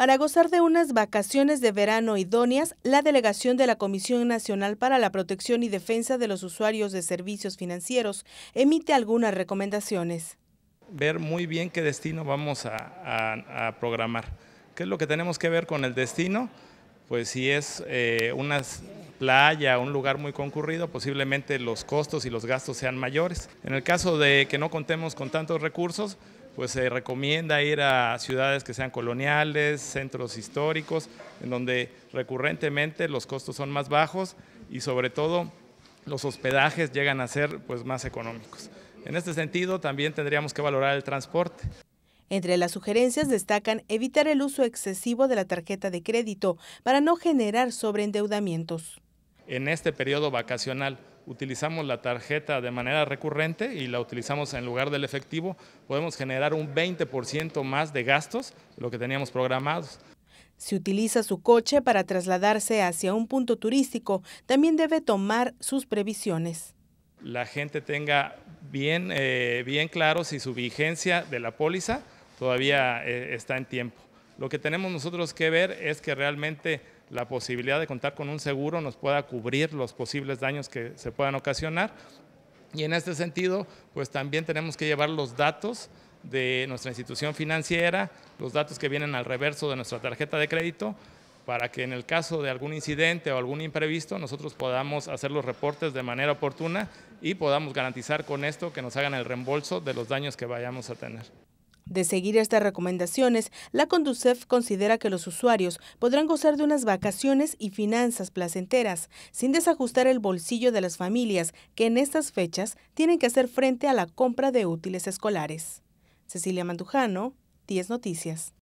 Para gozar de unas vacaciones de verano idóneas, la delegación de la Comisión Nacional para la Protección y Defensa de los Usuarios de Servicios Financieros emite algunas recomendaciones. Ver muy bien qué destino vamos a, programar. ¿Qué es lo que tenemos que ver con el destino? Pues si es eh, una playa, un lugar muy concurrido, posiblemente los costos y los gastos sean mayores. En el caso de que no contemos con tantos recursos, pues se recomienda ir a ciudades que sean coloniales, centros históricos, en donde recurrentemente los costos son más bajos y sobre todo los hospedajes llegan a ser pues, más económicos. En este sentido, también tendríamos que valorar el transporte. Entre las sugerencias destacan evitar el uso excesivo de la tarjeta de crédito para no generar sobreendeudamientos. En este periodo vacacional, utilizamos la tarjeta de manera recurrente y la utilizamos en lugar del efectivo, podemos generar un 20% más de gastos de lo que teníamos programados. Si utiliza su coche para trasladarse hacia un punto turístico, también debe tomar sus previsiones. La gente tenga bien, eh, bien claro si su vigencia de la póliza todavía eh, está en tiempo. Lo que tenemos nosotros que ver es que realmente la posibilidad de contar con un seguro nos pueda cubrir los posibles daños que se puedan ocasionar. Y en este sentido, pues también tenemos que llevar los datos de nuestra institución financiera, los datos que vienen al reverso de nuestra tarjeta de crédito, para que en el caso de algún incidente o algún imprevisto nosotros podamos hacer los reportes de manera oportuna y podamos garantizar con esto que nos hagan el reembolso de los daños que vayamos a tener. De seguir estas recomendaciones, la Conducef considera que los usuarios podrán gozar de unas vacaciones y finanzas placenteras, sin desajustar el bolsillo de las familias que en estas fechas tienen que hacer frente a la compra de útiles escolares. Cecilia Mandujano, 10 Noticias.